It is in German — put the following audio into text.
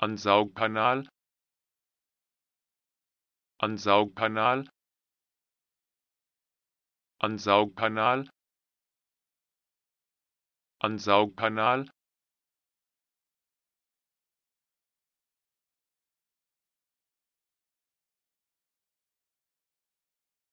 Ansaugkanal Ansaugkanal Ansaugkanal Ansaugkanal